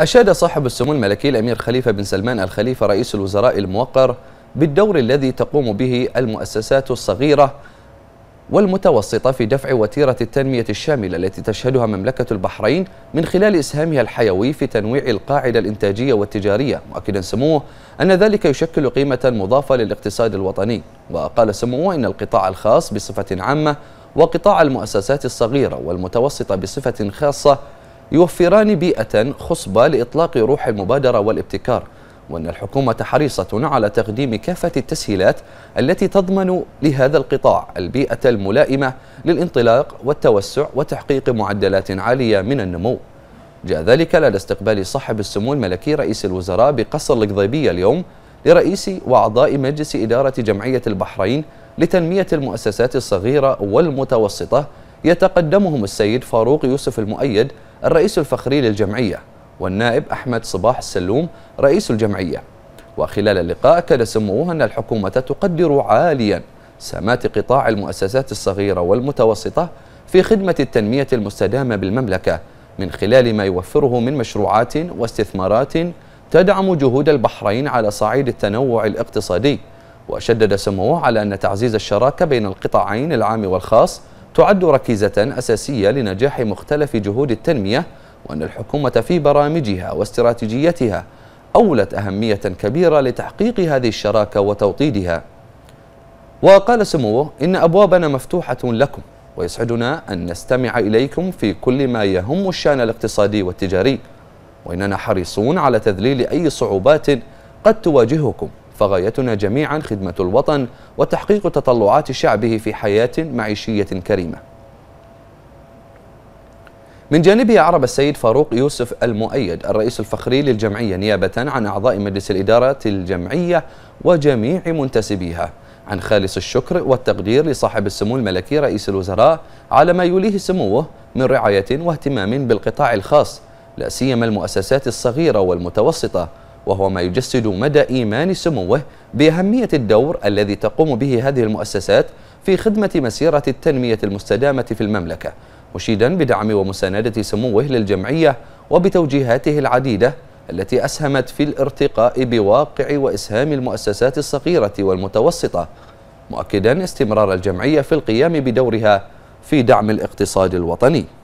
أشاد صاحب السمو الملكي الأمير خليفة بن سلمان الخليفة رئيس الوزراء الموقر بالدور الذي تقوم به المؤسسات الصغيرة والمتوسطة في دفع وتيرة التنمية الشاملة التي تشهدها مملكة البحرين من خلال إسهامها الحيوي في تنويع القاعدة الإنتاجية والتجارية مؤكدا سموه أن ذلك يشكل قيمة مضافة للاقتصاد الوطني وقال سموه إن القطاع الخاص بصفة عامة وقطاع المؤسسات الصغيرة والمتوسطة بصفة خاصة يوفران بيئة خصبة لإطلاق روح المبادرة والابتكار وأن الحكومة حريصة على تقديم كافة التسهيلات التي تضمن لهذا القطاع البيئة الملائمة للانطلاق والتوسع وتحقيق معدلات عالية من النمو جاء ذلك لدى استقبال صاحب السمو الملكي رئيس الوزراء بقصر القضيبية اليوم لرئيس وأعضاء مجلس إدارة جمعية البحرين لتنمية المؤسسات الصغيرة والمتوسطة يتقدمهم السيد فاروق يوسف المؤيد الرئيس الفخري للجمعية والنائب أحمد صباح السلوم رئيس الجمعية وخلال اللقاء أكد سموه أن الحكومة تقدر عاليا سمات قطاع المؤسسات الصغيرة والمتوسطة في خدمة التنمية المستدامة بالمملكة من خلال ما يوفره من مشروعات واستثمارات تدعم جهود البحرين على صعيد التنوع الاقتصادي وشدد سموه على أن تعزيز الشراكة بين القطاعين العام والخاص تعد ركيزة أساسية لنجاح مختلف جهود التنمية وأن الحكومة في برامجها واستراتيجيتها أولت أهمية كبيرة لتحقيق هذه الشراكة وتوطيدها وقال سموه إن أبوابنا مفتوحة لكم ويسعدنا أن نستمع إليكم في كل ما يهم الشأن الاقتصادي والتجاري وإننا حريصون على تذليل أي صعوبات قد تواجهكم فغايتنا جميعا خدمة الوطن وتحقيق تطلعات شعبه في حياة معيشية كريمة من جانبه عرب السيد فاروق يوسف المؤيد الرئيس الفخري للجمعية نيابة عن أعضاء مجلس الإدارة الجمعية وجميع منتسبيها عن خالص الشكر والتقدير لصاحب السمو الملكي رئيس الوزراء على ما يوليه سموه من رعاية واهتمام بالقطاع الخاص لا سيما المؤسسات الصغيرة والمتوسطة وهو ما يجسد مدى إيمان سموه بأهمية الدور الذي تقوم به هذه المؤسسات في خدمة مسيرة التنمية المستدامة في المملكة مشيدا بدعم ومساندة سموه للجمعية وبتوجيهاته العديدة التي أسهمت في الارتقاء بواقع وإسهام المؤسسات الصغيرة والمتوسطة مؤكدا استمرار الجمعية في القيام بدورها في دعم الاقتصاد الوطني